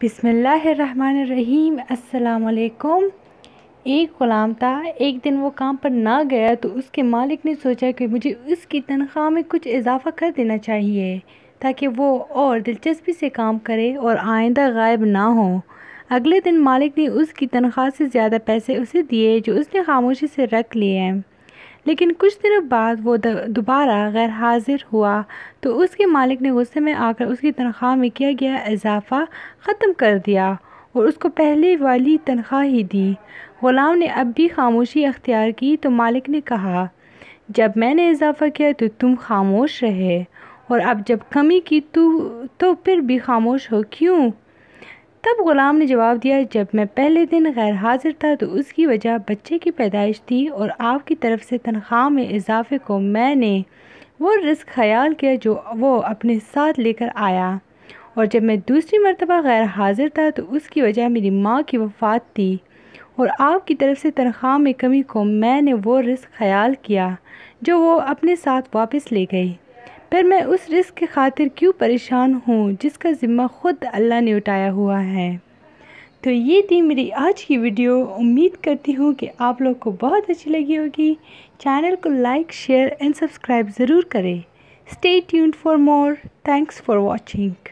बिसमीम अल्लाम एक ग़ुलाम था एक दिन वो काम पर ना गया तो उसके मालिक ने सोचा कि मुझे उसकी तनख्वाह में कुछ इजाफ़ा कर देना चाहिए ताकि वो और दिलचस्पी से काम करे और आइंदा गायब ना हो अगले दिन मालिक ने उसकी तनख्वाह से ज़्यादा पैसे उसे दिए जो उसने खामोशी से रख लिए हैं लेकिन कुछ दिनों बाद वो दोबारा गैर हाजिर हुआ तो उसके मालिक ने गुस्से में आकर उसकी तनख्वाह में किया गया इजाफ़ा ख़त्म कर दिया और उसको पहले वाली तनख्वाह ही दी ग़ुलाम ने अब भी खामोशी अख्तियार की तो मालिक ने कहा जब मैंने इजाफ़ा किया तो तुम खामोश रहे और अब जब कमी की तो फिर भी खामोश हो क्यों तब ग़ुलाम ने जवाब दिया जब मैं पहले दिन गैर हाजिर था तो उसकी वजह बच्चे की पैदाइश थी और आपकी तरफ से तनख्वाह में इजाफे को मैंने वो रिस्क ख्याल किया जो वो अपने साथ लेकर आया और जब मैं दूसरी मरतबा गैर हाजिर था तो उसकी वजह मेरी माँ की वफात थी और आपकी तरफ से तनख्वाह में कमी को मैंने वो रिस्क ख्याल किया जो वो अपने साथ वापस ले गई फिर मैं उस रिस्क की खातिर क्यों परेशान हूँ जिसका ज़िम्मा ख़ुद अल्लाह ने उठाया हुआ है तो ये थी मेरी आज की वीडियो उम्मीद करती हूँ कि आप लोग को बहुत अच्छी लगी होगी चैनल को लाइक शेयर एंड सब्सक्राइब ज़रूर करें stay tuned for more thanks for watching